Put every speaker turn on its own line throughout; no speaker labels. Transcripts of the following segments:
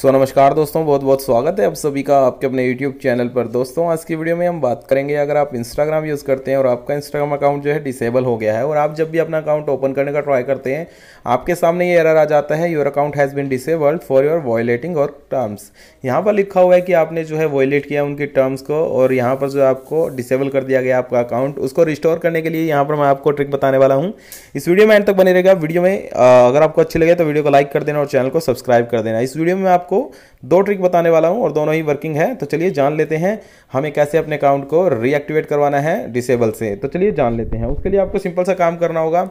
सो so, नमस्कार दोस्तों बहुत बहुत स्वागत है आप सभी का आपके अपने यूट्यूब चैनल पर दोस्तों आज की वीडियो में हम बात करेंगे अगर आप इंस्टाग्राम यूज़ करते हैं और आपका इंस्टाग्राम अकाउंट जो है डिसेबल हो गया है और आप जब भी अपना अकाउंट ओपन करने का ट्राई करते हैं आपके सामने ये एरर आ जाता है your account has been disabled for your violating our terms यहाँ पर लिखा हुआ है कि आपने जो है वॉयलेट किया उनकी टर्म्स को और यहाँ पर जो आपको डिसेबल कर दिया गया आपका अकाउंट उसको रिस्टोर करने के लिए यहाँ पर मैं आपको ट्रिक बताने वाला हूँ इस वीडियो में एंड तक बने रहेगा वीडियो में अगर आपको अच्छी लगे तो वीडियो को लाइक कर देना और चैनल को सब्सक्राइब कर देना इस वीडियो में आप आपको दो ट्रिक बताने वाला हूँ और दोनों ही वर्किंग है तो चलिए जान लेते हैं हमें कैसे अपने अकाउंट को रीएक्टिवेट करवाना है डिसेबल से तो चलिए जान लेते हैं उसके लिए आपको सिंपल सा काम करना होगा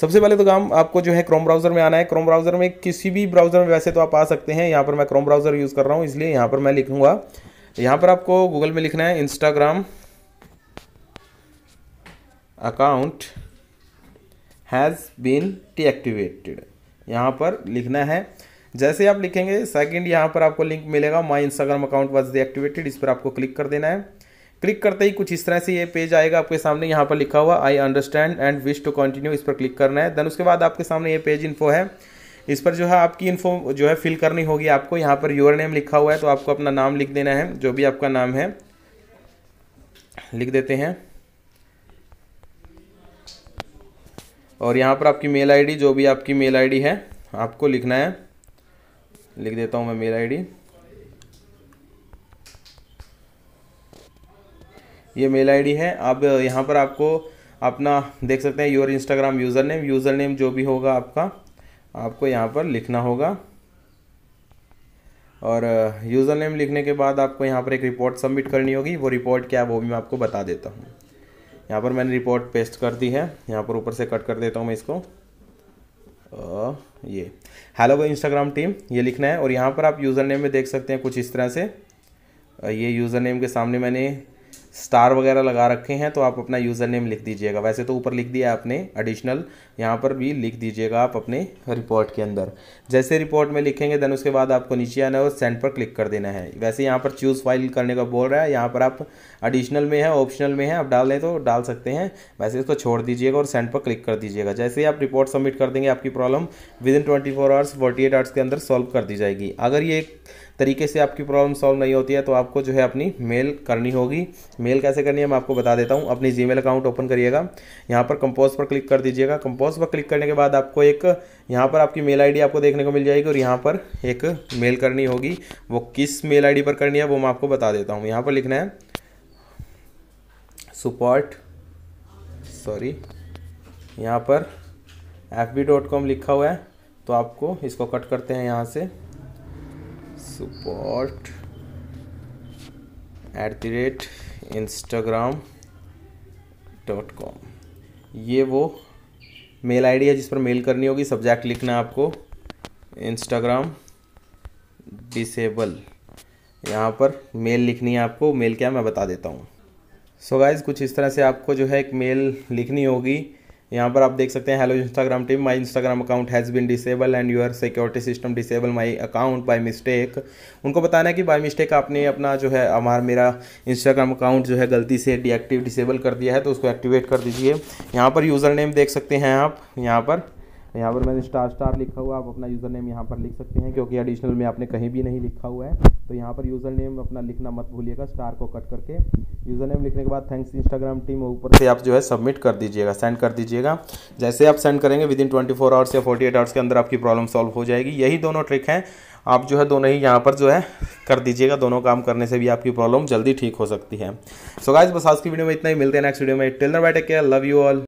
सबसे पहले तो काम आपको जो है क्रोम ब्राउज़र में आना है क्रोम ब्राउज़र में किसी भी ब्राउज़र में वैसे तो आप आ सकते हैं यहाँ पर मैं क्रोम ब्राउज़र यूज़ कर रहा हूँ इसलिए यहाँ पर मैं लिखूँगा यहाँ पर आपको गूगल में लिखना है Instagram account has been deactivated यहाँ पर लिखना है जैसे आप लिखेंगे सेकंड यहाँ पर आपको लिंक मिलेगा my Instagram account was deactivated इस पर आपको क्लिक कर देना है क्लिक करते ही कुछ इस तरह से ये पेज आएगा आपके सामने यहाँ पर लिखा हुआ I understand and wish to continue इस पर क्लिक करना है देन उसके बाद आपके सामने ये पेज इन्फो है इस पर जो है आपकी इन्फो जो है फिल करनी होगी आपको यहाँ पर योर नेम लिखा हुआ है तो आपको अपना नाम लिख देना है जो भी आपका नाम है लिख देते हैं और यहाँ पर आपकी मेल आईडी जो भी आपकी मेल आईडी है आपको लिखना है लिख देता हूँ मैं मेल आईडी ये मेल आईडी है अब यहाँ पर आपको अपना देख सकते हैं your Instagram user name user name जो भी होगा आपका आपको यहाँ पर लिखना होगा और यूज़र uh, नेम लिखने के बाद आपको यहाँ पर एक रिपोर्ट सबमिट करनी होगी वो रिपोर्ट क्या है वो भी मैं आपको बता देता हूँ यहाँ पर मैंने रिपोर्ट पेस्ट कर दी है यहाँ पर ऊपर से कट कर देता हूँ मैं इसको ये हेलो भाई इंस्टाग्राम टीम ये लिखना है और यहाँ पर आप यूज़र नेम में देख सकते हैं कुछ इस तरह से ये यूज़र नेम के सामने मैंने स्टार वगैरह लगा रखे हैं तो आप अपना यूज़र नेम लिख दीजिएगा वैसे तो ऊपर लिख दिया आपने एडिशनल यहाँ पर भी लिख दीजिएगा आप अपने रिपोर्ट के अंदर जैसे रिपोर्ट में लिखेंगे देन उसके बाद आपको नीचे आना है और सेंड पर क्लिक कर देना है वैसे यहाँ पर चूज़ फाइल करने का बोल रहा है यहाँ पर आप एडिशनल में है ऑप्शनल में है आप डाल दें तो डाल सकते हैं वैसे इसको छोड़ दीजिएगा और सेंड पर क्लिक कर दीजिएगा जैसे ही आप रिपोर्ट सबमिट कर देंगे आपकी problem within twenty four hours forty eight hours के अंदर सॉल्व कर दी जाएगी अगर ये तरीके से आपकी प्रॉब्लम सॉल्व नहीं होती है तो आपको जो है अपनी मेल करनी होगी मेल कैसे करनी है मैं आपको बता देता हूँ अपनी जी अकाउंट ओपन करिएगा यहाँ पर कंपोज पर क्लिक कर दीजिएगा कंपोज पर क्लिक करने के बाद आपको एक यहाँ पर आपकी मेल आई आपको देखने को मिल जाएगी और यहाँ पर एक मेल करनी होगी वो किस मेल आई पर करनी है वो मैं आपको बता देता हूँ यहाँ पर लिखना है सुपॉर्ट सॉरी यहाँ पर एफ बी डॉट कॉम लिखा हुआ है तो आपको इसको कट करते हैं यहाँ से support at the rate Instagram dot com ये वो मेल आईडी है जिस पर मेल करनी होगी सब्जेक्ट लिखना आपको इंस्टाग्राम डिसेबल यहाँ पर मेल लिखनी है आपको मेल क्या मैं बता देता हूँ सो so गाइज कुछ इस तरह से आपको जो है एक मेल लिखनी होगी यहाँ पर आप देख सकते हैं hello Instagram team my Instagram account has been disable and your security system disable my account by mistake उनको बताना है कि बाय मिस्टेक आपने अपना जो है हमारा मेरा इंस्टाग्राम अकाउंट जो है गलती से डीएक्टिव डिसेबल कर दिया है तो उसको एक्टिवेट कर दीजिए यहाँ पर यूज़र नेम देख सकते हैं आप यहाँ पर तो यहाँ पर मैंने स्टार स्टार लिखा हुआ आप अपना यूज़र नेम यहाँ पर लिख सकते हैं क्योंकि एडिशनल में आपने कहीं भी नहीं लिखा हुआ है तो यहाँ पर यूज़र नेम अपना लिखना मत भूलिएगा स्टार को कट करके यूज़र नेम लिखने के बाद थैंक्स इंस्टाग्राम टीम ऊपर से आप जो है सबमिट कर दीजिएगा सेंड कर दीजिएगा जैसे आप सेंड करेंगे within twenty four hours या फोर्टी एट आवर्स के अंदर आपकी प्रॉब्लम सॉल्व हो जाएगी यही दोनों ट्रिक हैं आप जो है दोनों ही यहाँ पर जो है कर दीजिएगा दोनों काम करने से भी आपकी प्रॉब्लम जल्दी ठीक हो सकती है सो गाइस बस आज की वीडियो में इतना ही मिलते हैं नेक्स्ट वीडियो में टेलर बैठे केयर लव यू ऑल